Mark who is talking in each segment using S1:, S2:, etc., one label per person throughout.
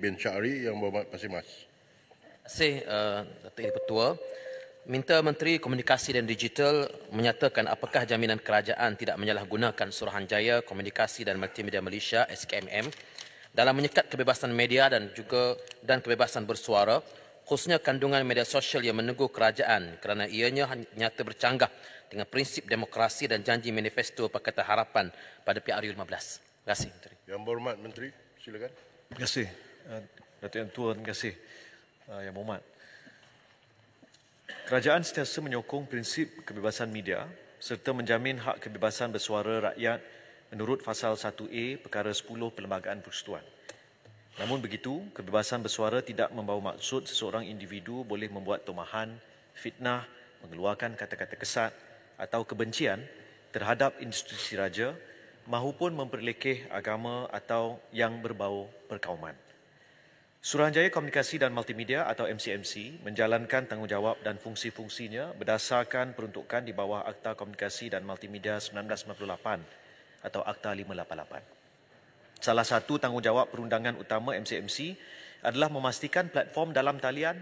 S1: bin Syari yang berhormat Pak Simas. Terima kasih uh, Datuk Ketua. Minta Menteri Komunikasi dan Digital menyatakan apakah jaminan kerajaan tidak menyalahgunakan Suruhanjaya Komunikasi dan Multimedia Malaysia SKMM dalam menyekat kebebasan media dan juga dan kebebasan bersuara khususnya kandungan media sosial yang menegur kerajaan kerana ianya nyata bercanggah dengan prinsip demokrasi dan janji manifesto Pakatan Harapan pada PRU 15. Terima kasih Menteri. Yang berhormat Menteri, silakan.
S2: Terima kasih. Datuk Yang Tua, terima kasih uh, Yang Muhammad. Kerajaan sentiasa menyokong prinsip kebebasan media serta menjamin hak kebebasan bersuara rakyat menurut Fasal 1A Perkara 10 Perlembagaan Persekutuan. Namun begitu, kebebasan bersuara tidak membawa maksud seseorang individu boleh membuat tomahan, fitnah, mengeluarkan kata-kata kesat atau kebencian terhadap institusi raja mahupun memperlekeh agama atau yang berbau perkauman. Suruhanjaya Komunikasi dan Multimedia atau MCMC menjalankan tanggungjawab dan fungsi-fungsinya berdasarkan peruntukan di bawah Akta Komunikasi dan Multimedia 1998 atau Akta 588. Salah satu tanggungjawab perundangan utama MCMC adalah memastikan platform dalam talian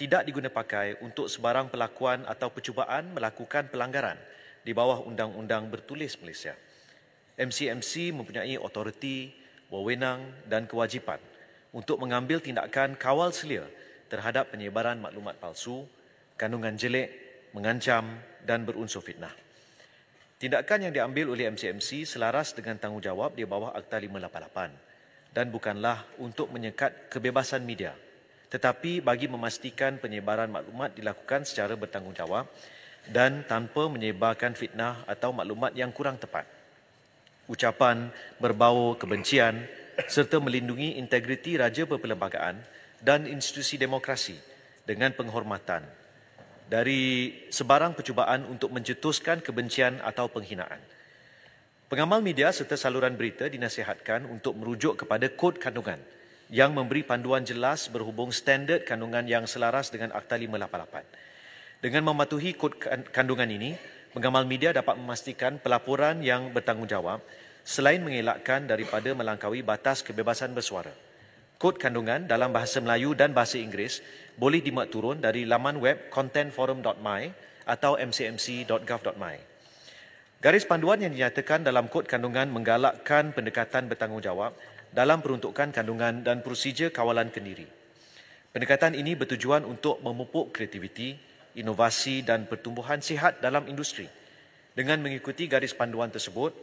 S2: tidak digunapakai untuk sebarang pelakuan atau percubaan melakukan pelanggaran di bawah Undang-Undang Bertulis Malaysia. MCMC mempunyai otoriti, wewenang dan kewajipan untuk mengambil tindakan kawal selia terhadap penyebaran maklumat palsu, kandungan jelek, mengancam dan berunsur fitnah. Tindakan yang diambil oleh MCMC selaras dengan tanggungjawab di bawah Akta 588 dan bukanlah untuk menyekat kebebasan media tetapi bagi memastikan penyebaran maklumat dilakukan secara bertanggungjawab dan tanpa menyebarkan fitnah atau maklumat yang kurang tepat. Ucapan berbau kebencian, serta melindungi integriti raja perlembagaan dan institusi demokrasi dengan penghormatan dari sebarang percubaan untuk mencetuskan kebencian atau penghinaan. Pengamal media serta saluran berita dinasihatkan untuk merujuk kepada kod kandungan yang memberi panduan jelas berhubung standard kandungan yang selaras dengan Akta 588. Dengan mematuhi kod kan-, kandungan ini, pengamal media dapat memastikan pelaporan yang bertanggungjawab selain mengelakkan daripada melangkaui batas kebebasan bersuara. Kod kandungan dalam bahasa Melayu dan bahasa Inggeris boleh dimuat turun dari laman web contentforum.my atau mcmc.gov.my. Garis panduan yang dinyatakan dalam kod kandungan menggalakkan pendekatan bertanggungjawab dalam peruntukan kandungan dan prosedur kawalan kendiri. Pendekatan ini bertujuan untuk memupuk kreativiti, inovasi dan pertumbuhan sihat dalam industri. Dengan mengikuti garis panduan tersebut,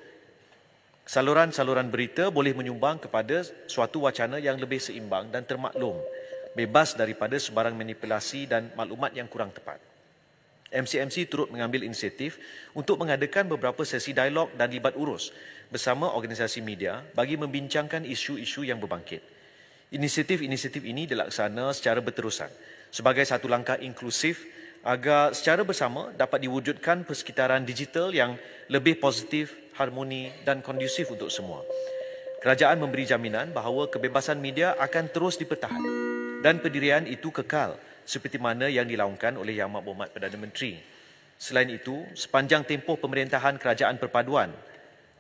S2: Saluran-saluran berita boleh menyumbang kepada suatu wacana yang lebih seimbang dan termaklum, bebas daripada sebarang manipulasi dan maklumat yang kurang tepat. MCMC turut mengambil inisiatif untuk mengadakan beberapa sesi dialog dan libat urus bersama organisasi media bagi membincangkan isu-isu yang berbangkit. Inisiatif-inisiatif ini dilaksana secara berterusan sebagai satu langkah inklusif agar secara bersama dapat diwujudkan persekitaran digital yang lebih positif, harmoni dan kondusif untuk semua. Kerajaan memberi jaminan bahawa kebebasan media akan terus dipertahankan dan pendirian itu kekal seperti mana yang dilaungkan oleh Yang Maklumat Perdana Menteri. Selain itu, sepanjang tempoh pemerintahan Kerajaan Perpaduan,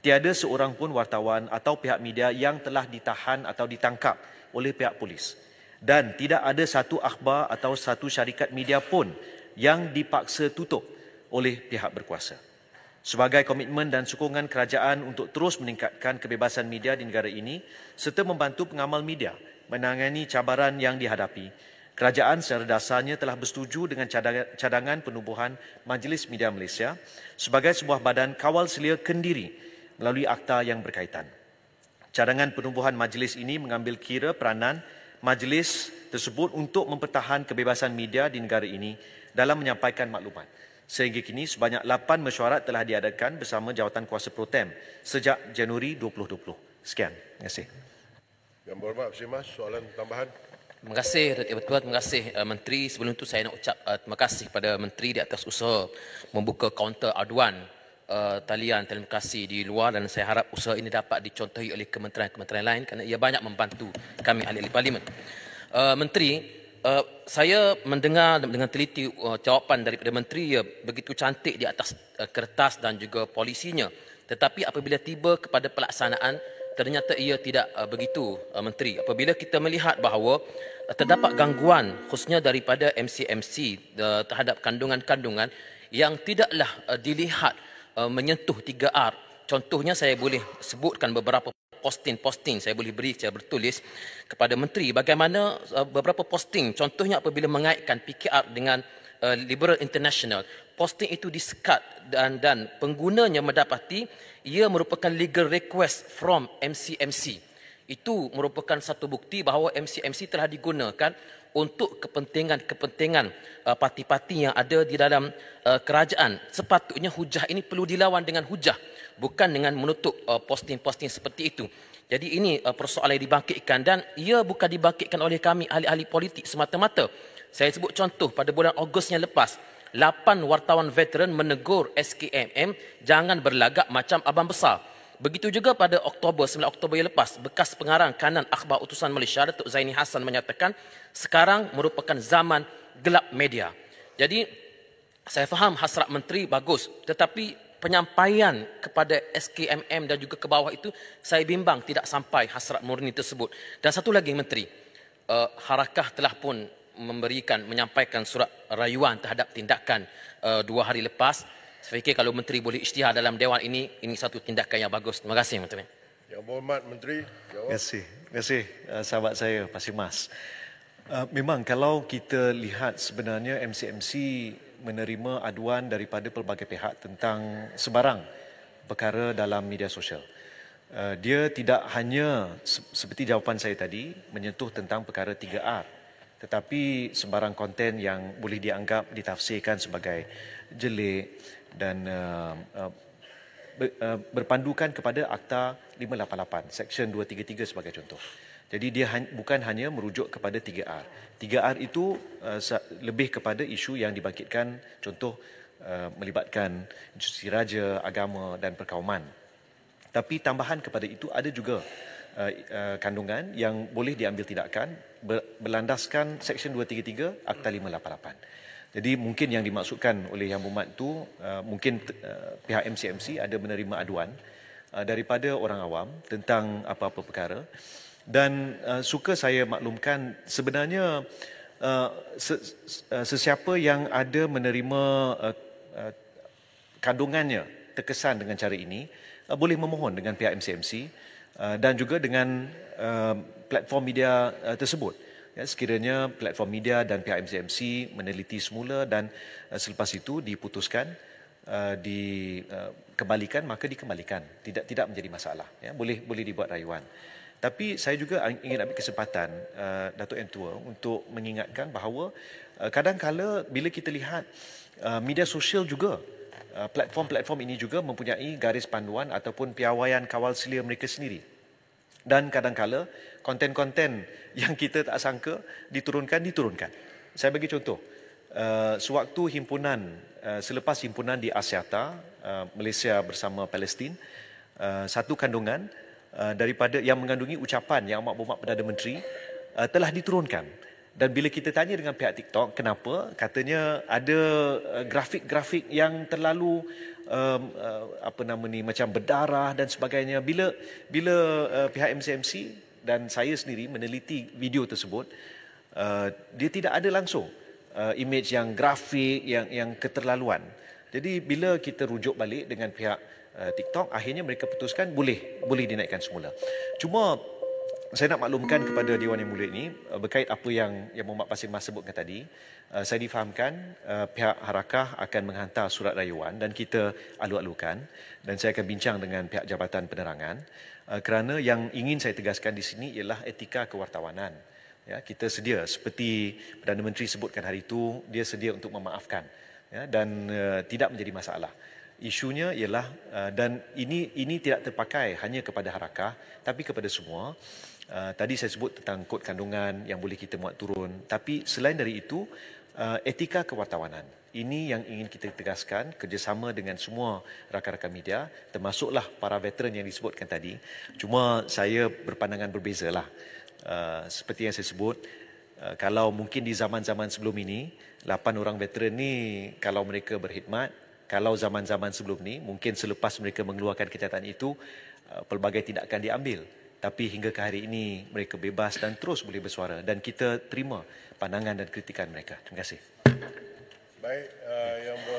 S2: tiada seorang pun wartawan atau pihak media yang telah ditahan atau ditangkap oleh pihak polis dan tidak ada satu akhbar atau satu syarikat media pun yang dipaksa tutup oleh pihak berkuasa. Sebagai komitmen dan sokongan kerajaan untuk terus meningkatkan kebebasan media di negara ini serta membantu pengamal media menangani cabaran yang dihadapi, kerajaan secara dasarnya telah bersetuju dengan cadangan penubuhan Majlis Media Malaysia sebagai sebuah badan kawal selia kendiri melalui akta yang berkaitan. Cadangan penubuhan majlis ini mengambil kira peranan majlis tersebut untuk mempertahankan kebebasan media di negara ini dalam menyampaikan maklumat. Sehingga kini sebanyak 8 mesyuarat telah diadakan bersama jawatan kuasa ProTem
S1: sejak Januari 2020. Sekian. Terima kasih. Yang berhormat Sri Mas, soalan tambahan. Terima kasih Datuk Ketua, terima kasih uh, Menteri. Sebelum itu saya nak ucap uh, terima kasih kepada Menteri di atas usaha membuka kaunter aduan uh, talian terima kasih di luar dan saya harap usaha ini dapat dicontohi oleh kementerian-kementerian lain kerana ia banyak membantu kami ahli-ahli parlimen. Menteri, uh, saya mendengar dengan teliti uh, jawapan daripada menteri ya, begitu cantik di atas uh, kertas dan juga polisinya tetapi apabila tiba kepada pelaksanaan ternyata ia tidak uh, begitu uh, menteri apabila kita melihat bahawa uh, terdapat gangguan khususnya daripada MCMC uh, terhadap kandungan-kandungan yang tidaklah uh, dilihat uh, menyentuh 3R contohnya saya boleh sebutkan beberapa posting posting saya boleh beri secara bertulis kepada menteri bagaimana uh, beberapa posting contohnya apabila mengaitkan PKR dengan uh, Liberal International posting itu disekat dan dan penggunanya mendapati ia merupakan legal request from MCMC itu merupakan satu bukti bahawa MCMC telah digunakan untuk kepentingan-kepentingan uh, parti-parti yang ada di dalam uh, kerajaan sepatutnya hujah ini perlu dilawan dengan hujah bukan dengan menutup uh, posting-posting seperti itu. Jadi ini uh, persoalan yang dibangkitkan dan ia bukan dibangkitkan oleh kami ahli-ahli politik semata-mata. Saya sebut contoh pada bulan Ogos yang lepas, 8 wartawan veteran menegur SKMM jangan berlagak macam abang besar. Begitu juga pada Oktober, 9 Oktober yang lepas, bekas pengarang kanan akhbar utusan Malaysia, Datuk Zaini Hassan menyatakan, sekarang merupakan zaman gelap media. Jadi, saya faham hasrat menteri bagus. Tetapi penyampaian kepada SKMM dan juga ke bawah itu saya bimbang tidak sampai hasrat murni tersebut. Dan satu lagi menteri, uh, Harakah telah pun memberikan menyampaikan surat rayuan terhadap tindakan uh, dua hari lepas. Saya fikir kalau menteri boleh isytihar dalam dewan ini ini satu tindakan yang bagus. Terima kasih menteri. Ya, berhormat menteri. Jawab. Terima kasih.
S2: Terima kasih uh, sahabat saya Pasir Mas. Uh, memang kalau kita lihat sebenarnya MCMC menerima aduan daripada pelbagai pihak tentang sebarang perkara dalam media sosial. Uh, dia tidak hanya seperti jawapan saya tadi menyentuh tentang perkara 3R tetapi sebarang konten yang boleh dianggap ditafsirkan sebagai jelek dan uh, uh, Uh, berpandukan kepada Akta 588, Seksyen 233 sebagai contoh. Jadi dia bukan hanya merujuk kepada 3R. 3R itu uh, lebih kepada isu yang dibangkitkan contoh uh, melibatkan institusi raja, agama dan perkawaman. Tapi tambahan kepada itu ada juga kandungan yang boleh diambil tindakan berlandaskan Seksyen 233 Akta 588. Jadi mungkin yang dimaksudkan oleh Yang Bumat itu, uh, mungkin uh, pihak MCMC ada menerima aduan uh, daripada orang awam tentang apa-apa perkara. Dan uh, suka saya maklumkan sebenarnya sesiapa yang ada menerima kandungannya terkesan dengan cara ini boleh memohon dengan pihak MCMC dan juga dengan platform media tersebut ya, sekiranya platform media dan pihak MCMC meneliti semula dan uh, selepas itu diputuskan uh, eh, dikembalikan eh, uh, maka dikembalikan tidak tidak menjadi masalah ya boleh boleh dibuat rayuan tapi saya juga ingin ambil kesempatan uh, Datuk Yang Tua untuk mengingatkan bahawa uh, kadangkala bila kita lihat uh, media sosial juga platform-platform ini juga mempunyai garis panduan ataupun piawaian kawal selia mereka sendiri dan kadangkala konten-konten yang kita tak sangka diturunkan, diturunkan. Saya bagi contoh, uh, sewaktu himpunan, uh, selepas himpunan di ASEATA, uh, eh, Malaysia bersama Palestin, uh, satu kandungan uh, daripada yang mengandungi ucapan yang amat berhormat Perdana Menteri uh, telah diturunkan dan bila kita tanya dengan pihak TikTok kenapa katanya ada eh, grafik-grafik yang terlalu um, uh, apa nama ni macam berdarah dan sebagainya bila bila uh, pihak MCMC dan saya sendiri meneliti video tersebut uh, dia tidak ada langsung uh, image yang grafik yang yang keterlaluan jadi bila kita rujuk balik dengan pihak TikTok akhirnya mereka putuskan boleh boleh dinaikkan semula cuma saya nak maklumkan kepada Dewan Yang Mulia ini eh, berkait apa yang yang Muhammad Pasir Mas sebutkan tadi. Eh, saya difahamkan eh, pihak Harakah akan menghantar surat rayuan dan kita alu-alukan dan saya akan bincang dengan pihak Jabatan Penerangan kerana yang ingin saya tegaskan di sini ialah etika kewartawanan. Ya, kita sedia seperti Perdana Menteri sebutkan hari itu, dia sedia untuk memaafkan ya, dan uh, tidak menjadi masalah. Isunya ialah uh, dan ini ini tidak terpakai hanya kepada Harakah tapi kepada semua. Ah, tadi saya sebut tentang kod kandungan yang boleh kita muat turun. Tapi selain dari itu, uh, etika kewartawanan. Ini yang ingin kita tegaskan kerjasama dengan semua rakan-rakan media termasuklah para veteran yang disebutkan tadi. Cuma saya berpandangan berbeza Uh, ah, seperti yang saya sebut, uh, kalau mungkin di zaman-zaman sebelum ini, 8 orang veteran ni kalau mereka berkhidmat, kalau zaman-zaman sebelum ni, mungkin selepas mereka mengeluarkan kenyataan itu, uh, pelbagai tindakan diambil tapi hingga ke hari ini mereka bebas dan terus boleh bersuara dan kita terima pandangan dan kritikan mereka terima kasih
S1: baik uh,
S2: yang